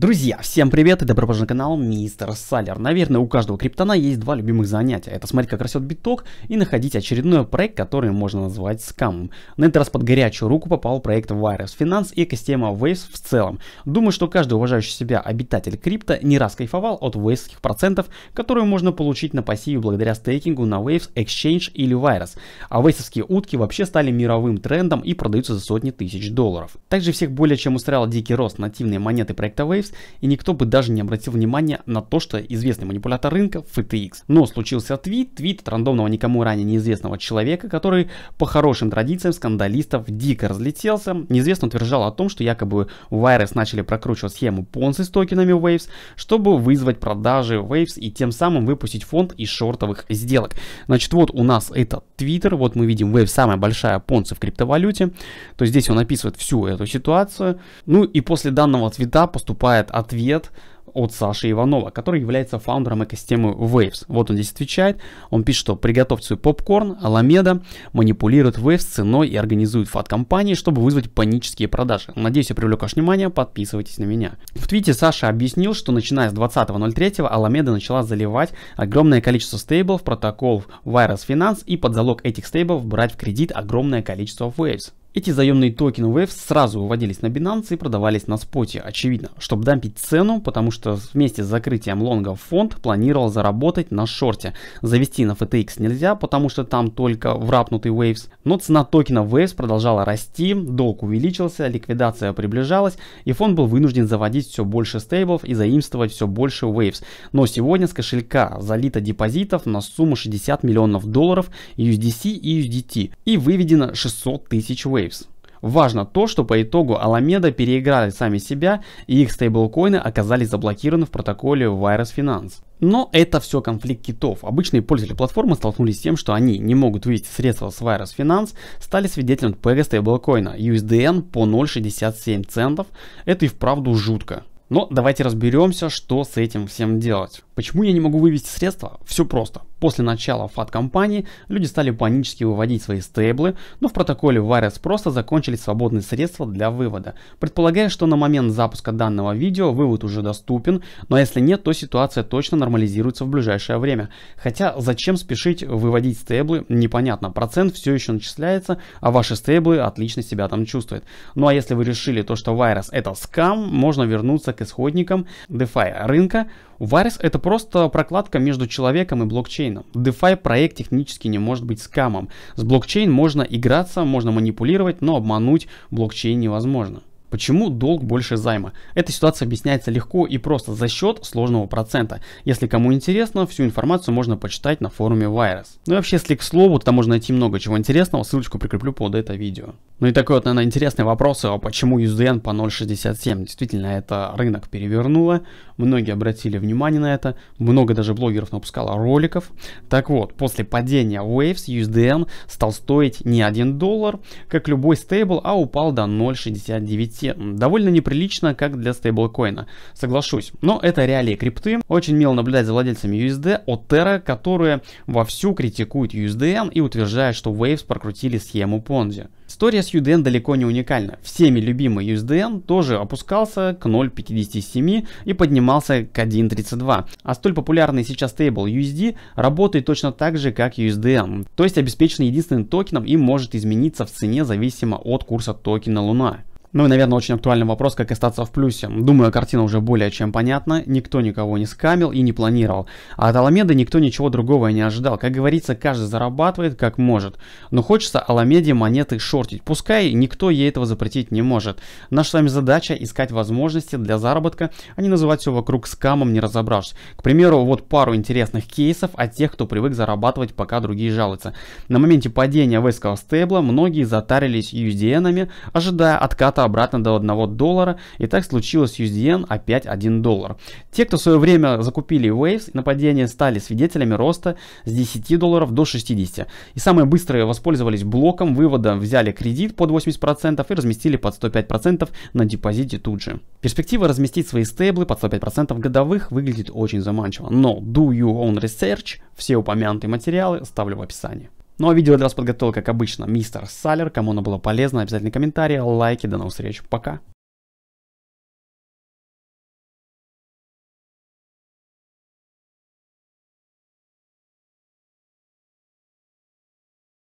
Друзья, всем привет и добро пожаловать на канал Мистер Салер. Наверное, у каждого криптона есть два любимых занятия. Это смотреть, как растет биток и находить очередной проект, который можно назвать скамом. На этот раз под горячую руку попал проект Virus Finance и экосистема Waves в целом. Думаю, что каждый уважающий себя обитатель крипто не раз кайфовал от вейвских процентов, которые можно получить на пассиве благодаря стейкингу на Waves, Exchange или Virus. А вейсовские утки вообще стали мировым трендом и продаются за сотни тысяч долларов. Также всех более чем устраивал дикий рост нативной монеты проекта Waves, и никто бы даже не обратил внимания на то, что известный манипулятор рынка FTX. Но случился твит, твит от рандомного никому ранее неизвестного человека, который по хорошим традициям скандалистов дико разлетелся. Неизвестно утверждал о том, что якобы Wires начали прокручивать схему Ponzi с токенами Waves, чтобы вызвать продажи Waves и тем самым выпустить фонд из шортовых сделок. Значит, вот у нас этот твиттер, вот мы видим Waves самая большая Ponzi в криптовалюте, то здесь он описывает всю эту ситуацию. Ну и после данного твита поступает прилетает ответ от Саши Иванова, который является фаундером экосистемы Waves. Вот он здесь отвечает. Он пишет, что приготовьте свой попкорн, Аламеда манипулирует Waves ценой и организует фат-компании, чтобы вызвать панические продажи. Надеюсь, я привлек ваше внимание, подписывайтесь на меня. В твите Саша объяснил, что начиная с 20.03 Аламеда начала заливать огромное количество стейблов, протоколов Virus Finance и под залог этих стейблов брать в кредит огромное количество Waves. Эти заемные токены Waves сразу выводились на Binance и продавались на споте, очевидно, чтобы дампить цену, потому что вместе с закрытием лонга фонд планировал заработать на шорте. Завести на FTX нельзя, потому что там только врапнутый Waves, но цена токена Waves продолжала расти, долг увеличился, ликвидация приближалась и фонд был вынужден заводить все больше стейблов и заимствовать все больше Waves. Но сегодня с кошелька залито депозитов на сумму 60 миллионов долларов USDC и USDT и выведено 600 тысяч Waves. Waves. Важно то, что по итогу Alameda переиграли сами себя и их стейблкоины оказались заблокированы в протоколе Virus Finance. Но это все конфликт китов. Обычные пользователи платформы столкнулись с тем, что они не могут вывести средства с Virus Finance, стали свидетелем пэга стейблкоина USDN по 0.67 центов. Это и вправду жутко. Но давайте разберемся, что с этим всем делать. Почему я не могу вывести средства? Все просто. После начала фат-компании люди стали панически выводить свои стейблы, но в протоколе Wires просто закончили свободные средства для вывода. Предполагаю, что на момент запуска данного видео вывод уже доступен, но если нет, то ситуация точно нормализируется в ближайшее время. Хотя зачем спешить выводить стейблы, непонятно. Процент все еще начисляется, а ваши стейблы отлично себя там чувствуют. Ну а если вы решили то, что Wires это скам, можно вернуться к исходником DeFi рынка. Варис это просто прокладка между человеком и блокчейном. DeFi проект технически не может быть скамом. С блокчейн можно играться, можно манипулировать, но обмануть блокчейн невозможно. Почему долг больше займа? Эта ситуация объясняется легко и просто за счет сложного процента. Если кому интересно, всю информацию можно почитать на форуме Virus. Ну и вообще, если к слову, там можно найти много чего интересного, ссылочку прикреплю под это видео. Ну и такой вот, наверное, интересный вопрос, а почему USDN по 0.67? Действительно, это рынок перевернуло, многие обратили внимание на это, много даже блогеров напускало роликов. Так вот, после падения Waves USDN стал стоить не 1 доллар, как любой стейбл, а упал до 0.69. Довольно неприлично, как для стейблкоина, соглашусь. Но это реалии крипты. Очень мило наблюдать за владельцами USD от Terra, которые вовсю критикуют USDN и утверждают, что Waves прокрутили схему Ponzi. История с Здесь далеко не уникально. Всеми любимый USDN тоже опускался к 0.57 и поднимался к 1.32. А столь популярный сейчас стейбл USD работает точно так же, как USDN. То есть обеспечен единственным токеном и может измениться в цене зависимо от курса токена Луна. Ну и, наверное, очень актуальный вопрос, как остаться в плюсе. Думаю, картина уже более чем понятна, никто никого не скамил и не планировал. А от Аламеды никто ничего другого и не ожидал. Как говорится, каждый зарабатывает как может. Но хочется Аламеде монеты шортить, пускай никто ей этого запретить не может. Наша с вами задача искать возможности для заработка, а не называть все вокруг скамом, не разобравшись. К примеру, вот пару интересных кейсов от тех, кто привык зарабатывать, пока другие жалуются. На моменте падения вейского стейбла многие затарились usdn ожидая отката роста обратно до 1 доллара. И так случилось с USDN опять 1 доллар. Те, кто в свое время закупили Waves, на падение стали свидетелями роста с 10 долларов до 60. И самые быстрые воспользовались блоком вывода, взяли кредит под 80% и разместили под 105% на депозите тут же. Перспектива разместить свои стейблы под 105% годовых выглядит очень заманчиво. Но do you own research? Все упомянутые материалы ставлю в описании. Ну а видео для вас подготовил, как обычно, мистер Салер. Кому оно было полезно, обязательно комментарии, лайки. До новых встреч. Пока.